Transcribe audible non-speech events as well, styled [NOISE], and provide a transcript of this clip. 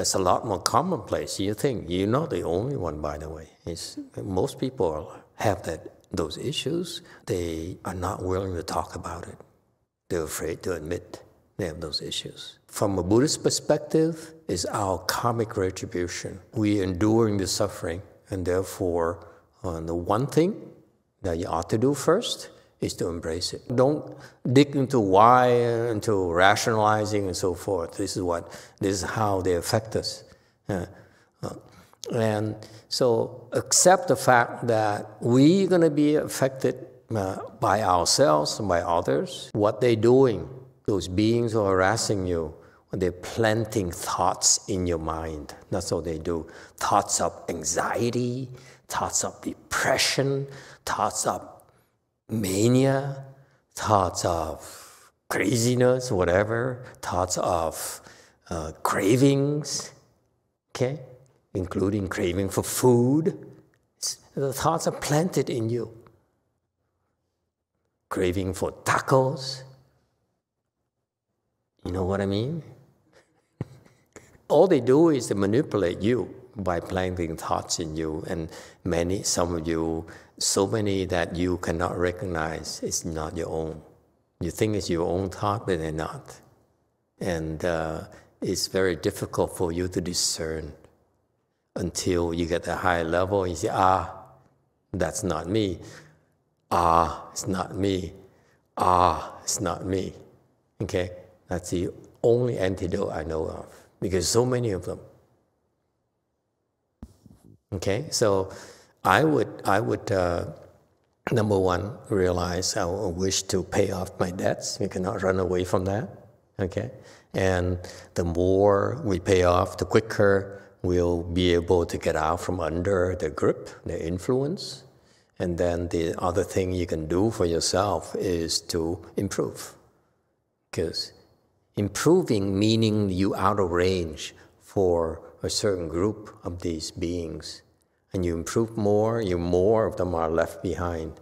it's a lot more commonplace. You think you're not the only one, by the way. It's, most people have that those issues. They are not willing to talk about it. They're afraid to admit they have those issues. From a Buddhist perspective, is our karmic retribution. We are enduring the suffering, and therefore, uh, the one thing that you ought to do first is to embrace it. Don't dig into why, into rationalizing and so forth. This is what, this is how they affect us. Uh, and so accept the fact that we're going to be affected uh, by ourselves and by others. What they're doing, those beings who are harassing you, they're planting thoughts in your mind. That's what they do. Thoughts of anxiety, thoughts of depression, thoughts of mania, thoughts of craziness, whatever, thoughts of uh, cravings, okay, including craving for food. It's, the thoughts are planted in you. Craving for tacos. You know what I mean? [LAUGHS] All they do is they manipulate you by planting thoughts in you, and many, some of you, so many that you cannot recognize it's not your own. You think it's your own thought, but they're not. And uh, it's very difficult for you to discern until you get a higher level. You say, ah, that's not me. Ah, it's not me. Ah, it's not me. Okay? That's the only antidote I know of because so many of them. Okay, so I would I would uh, number one realize I wish to pay off my debts. We cannot run away from that. Okay, and the more we pay off, the quicker we'll be able to get out from under the grip, the influence. And then the other thing you can do for yourself is to improve, because improving meaning you out of range for a certain group of these beings. And you improve more, you more of them are left behind.